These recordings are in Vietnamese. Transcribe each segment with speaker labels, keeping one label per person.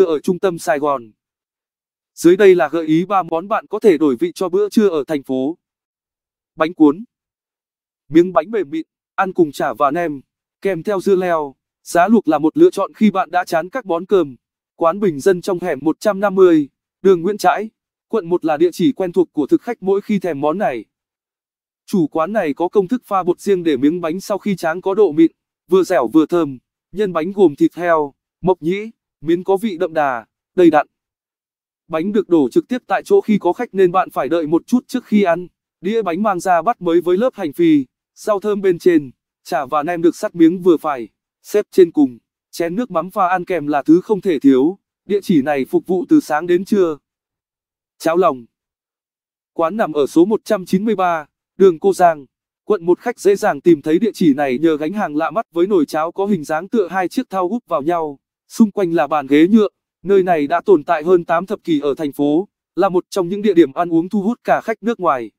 Speaker 1: cửa ở trung tâm Sài Gòn. Dưới đây là gợi ý 3 món bạn có thể đổi vị cho bữa trưa ở thành phố. Bánh cuốn Miếng bánh mềm mịn, ăn cùng chả và nem, kèm theo dưa leo. Giá luộc là một lựa chọn khi bạn đã chán các món cơm. Quán Bình Dân trong hẻm 150, đường Nguyễn Trãi, quận 1 là địa chỉ quen thuộc của thực khách mỗi khi thèm món này. Chủ quán này có công thức pha bột riêng để miếng bánh sau khi tráng có độ mịn, vừa dẻo vừa thơm. Nhân bánh gồm thịt heo, mộc nhĩ, miến có vị đậm đà, đầy đặn. Bánh được đổ trực tiếp tại chỗ khi có khách nên bạn phải đợi một chút trước khi ăn. Đĩa bánh mang ra bắt mới với lớp hành phi, rau thơm bên trên, chả và nem được sắt miếng vừa phải, xếp trên cùng. Chén nước mắm pha ăn kèm là thứ không thể thiếu. Địa chỉ này phục vụ từ sáng đến trưa. Cháo lòng Quán nằm ở số 193, đường Cô Giang, quận một khách dễ dàng tìm thấy địa chỉ này nhờ gánh hàng lạ mắt với nồi cháo có hình dáng tựa hai chiếc thau úp vào nhau xung quanh là bàn ghế nhựa. Nơi này đã tồn tại hơn 8 thập kỷ ở thành phố, là một trong những địa điểm ăn uống thu hút cả khách nước ngoài.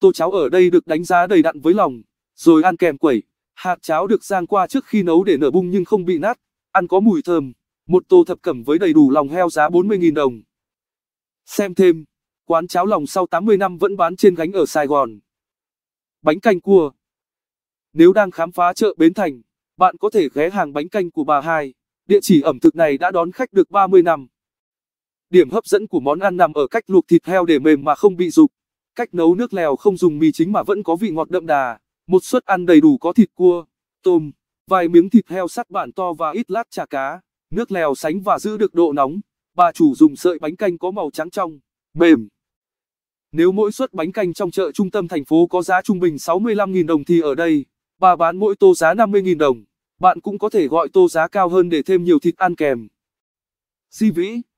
Speaker 1: Tô cháo ở đây được đánh giá đầy đặn với lòng, rồi ăn kèm quẩy. Hạt cháo được rang qua trước khi nấu để nở bung nhưng không bị nát, ăn có mùi thơm. Một tô thập cẩm với đầy đủ lòng heo giá 40.000 đồng. Xem thêm, quán cháo lòng sau 80 năm vẫn bán trên gánh ở Sài Gòn. Bánh canh cua Nếu đang khám phá chợ Bến Thành, bạn có thể ghé hàng bánh canh của bà Hai. Địa chỉ ẩm thực này đã đón khách được 30 năm. Điểm hấp dẫn của món ăn nằm ở cách luộc thịt heo để mềm mà không bị rục, cách nấu nước lèo không dùng mì chính mà vẫn có vị ngọt đậm đà, một suất ăn đầy đủ có thịt cua, tôm, vài miếng thịt heo sắt bản to và ít lát chả cá, nước lèo sánh và giữ được độ nóng. Bà chủ dùng sợi bánh canh có màu trắng trong, mềm. Nếu mỗi suất bánh canh trong chợ trung tâm thành phố có giá trung bình 65.000 đồng thì ở đây, bà bán mỗi tô giá 50.000 đồng. Bạn cũng có thể gọi tô giá cao hơn để thêm nhiều thịt ăn kèm. Di vĩ